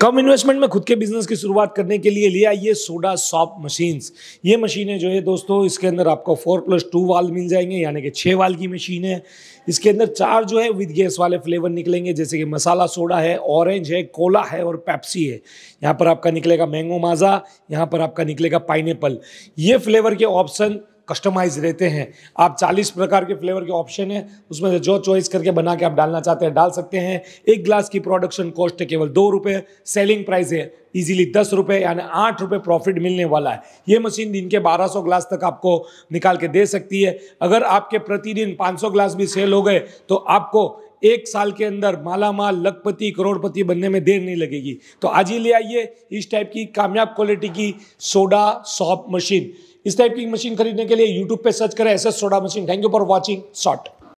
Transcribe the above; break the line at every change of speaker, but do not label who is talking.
कम investment में खुद के बिजनेस की शुरुआत करने के लिए लिया ये सोडा सॉप मशीन्स ये मशीनें जो है दोस्तों इसके अंदर आपको फोर प्लस टू वाल मिल जाएंगे यानी कि छः वाल की मशीन है इसके अंदर चार जो है विद गैस वाले फ्लेवर निकलेंगे जैसे कि मसाला सोडा है ऑरेंज है कोला है और पैप्सी है यहाँ पर आपका निकलेगा मैंगो माजा यहाँ पर आपका निकलेगा पाइनएप्पल ये फ्लेवर के ऑप्शन कस्टमाइज रहते हैं आप 40 प्रकार के फ्लेवर के ऑप्शन है उसमें से जो चॉइस करके बना के आप डालना चाहते हैं डाल सकते हैं एक ग्लास की प्रोडक्शन कॉस्ट है केवल दो रुपये सेलिंग प्राइस है इजीली दस रुपये यानी आठ रुपये प्रॉफिट मिलने वाला है ये मशीन दिन के 1200 ग्लास तक आपको निकाल के दे सकती है अगर आपके प्रतिदिन सौ ग्लास भी सेल हो गए तो आपको एक साल के अंदर माला माल लखपति करोड़पति बनने में देर नहीं लगेगी तो आज ही ले आइए इस टाइप की कामयाब क्वालिटी की सोडा सॉप मशीन इस टाइप की मशीन खरीदने के लिए यूट्यूब पे सर्च करें S S soda machine thank you for watching short